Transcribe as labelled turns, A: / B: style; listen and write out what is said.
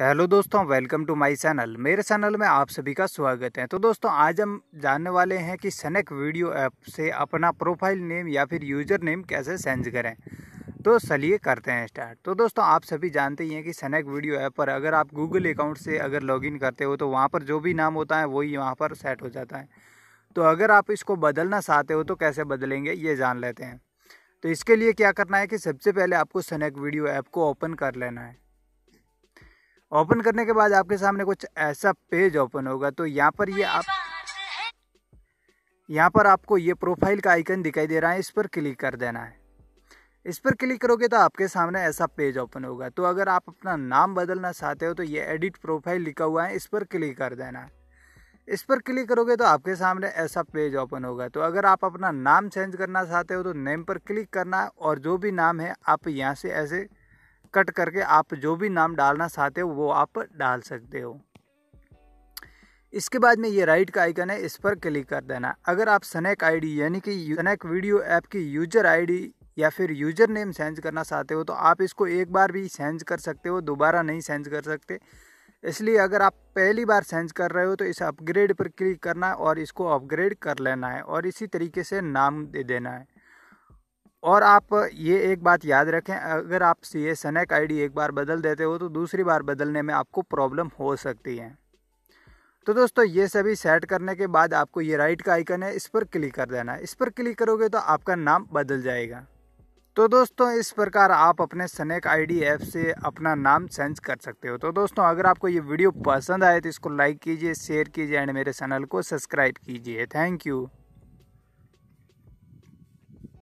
A: hello दोस्तों welcome to my channel मेरे channel में आप सभी का स्वागत है तो दोस्तों आज हम जानने वाले हैं कि सनेक वीडियो ऐप से अपना प्रोफाइल नेम या फिर यूज़र नेम कैसे चेंज करें तो चलिए करते हैं स्टार्ट तो दोस्तों आप सभी जानते ही हैं कि सनेक वीडियो ऐप पर अगर आप गूगल अकाउंट से अगर लॉगिन करते हो तो वहाँ पर जो भी नाम होता है वही वहाँ पर सेट हो जाता है तो अगर आप इसको बदलना चाहते हो तो कैसे बदलेंगे ये जान लेते हैं तो इसके लिए क्या करना है कि सबसे पहले आपको सनेक वीडियो ऐप को ओपन कर लेना है ओपन करने के बाद आपके सामने कुछ ऐसा पेज ओपन होगा तो यहाँ पर ये आप यहाँ पर आपको ये प्रोफाइल का आइकन दिखाई दे रहा है इस पर क्लिक कर देना है इस पर क्लिक करोगे तो आपके सामने ऐसा पेज ओपन होगा तो अगर आप अपना नाम बदलना चाहते हो तो ये एडिट प्रोफाइल लिखा हुआ है इस पर क्लिक कर देना है इस पर क्लिक करोगे तो आपके सामने ऐसा पेज ओपन होगा तो अगर आप अपना नाम चेंज करना चाहते हो तो नेम पर क्लिक करना है और जो भी नाम है आप यहाँ से ऐसे कट करके आप जो भी नाम डालना चाहते हो वो आप डाल सकते हो इसके बाद में ये राइट का आइकन है इस पर क्लिक कर देना अगर आप स्नैक आईडी यानी कि स्नैक वीडियो ऐप की यूजर आईडी या फिर यूजर नेम सेंज करना चाहते हो तो आप इसको एक बार भी सेंज कर सकते हो दोबारा नहीं सेंज कर सकते इसलिए अगर आप पहली बार सेंज कर रहे हो तो इस अपग्रेड पर क्लिक करना है और इसको अपग्रेड कर लेना है और इसी तरीके से नाम दे देना है और आप ये एक बात याद रखें अगर आप ये एस एन एक बार बदल देते हो तो दूसरी बार बदलने में आपको प्रॉब्लम हो सकती है तो दोस्तों ये सभी सेट करने के बाद आपको ये राइट का आइकन है इस पर क्लिक कर देना है इस पर क्लिक करोगे तो आपका नाम बदल जाएगा तो दोस्तों इस प्रकार आप अपने सनेक आईडी ऐप से अपना नाम चेंज कर सकते हो तो दोस्तों अगर आपको ये वीडियो पसंद आए तो इसको लाइक कीजिए शेयर कीजिए एंड मेरे चैनल को सब्सक्राइब कीजिए थैंक यू